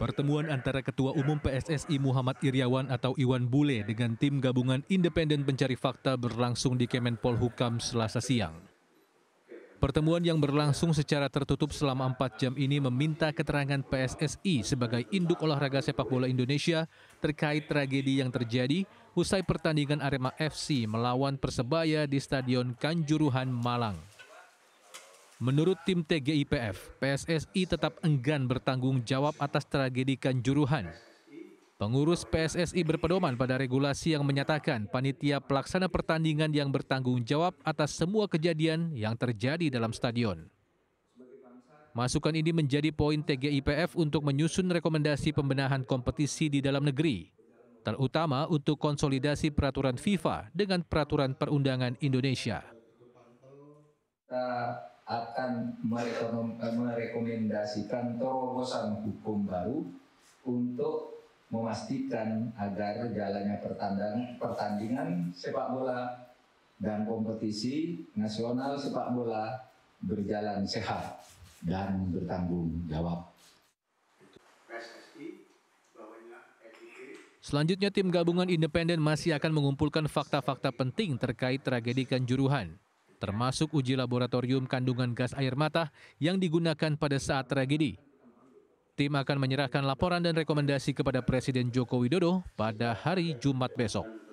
Pertemuan antara Ketua Umum PSSI Muhammad Iriawan atau Iwan Bule dengan tim gabungan independen pencari fakta berlangsung di Kemenpol Hukam selasa siang. Pertemuan yang berlangsung secara tertutup selama 4 jam ini meminta keterangan PSSI sebagai induk olahraga sepak bola Indonesia terkait tragedi yang terjadi usai pertandingan Arema FC melawan Persebaya di Stadion Kanjuruhan Malang. Menurut tim TGIPF, PSSI tetap enggan bertanggung jawab atas tragedi Kanjuruhan. Pengurus PSSI berpedoman pada regulasi yang menyatakan panitia pelaksana pertandingan yang bertanggung jawab atas semua kejadian yang terjadi dalam stadion. Masukan ini menjadi poin TGIPF untuk menyusun rekomendasi pembenahan kompetisi di dalam negeri, terutama untuk konsolidasi peraturan FIFA dengan peraturan perundangan Indonesia. Eh, akan eh, merekomendasikan terobosan hukum baru untuk memastikan agar jalannya pertandingan, sepak bola dan kompetisi nasional sepak bola berjalan sehat dan bertanggung jawab. Selanjutnya tim gabungan independen masih akan mengumpulkan fakta-fakta penting terkait tragedi Kanjuruhan termasuk uji laboratorium kandungan gas air mata yang digunakan pada saat tragedi. Tim akan menyerahkan laporan dan rekomendasi kepada Presiden Joko Widodo pada hari Jumat besok.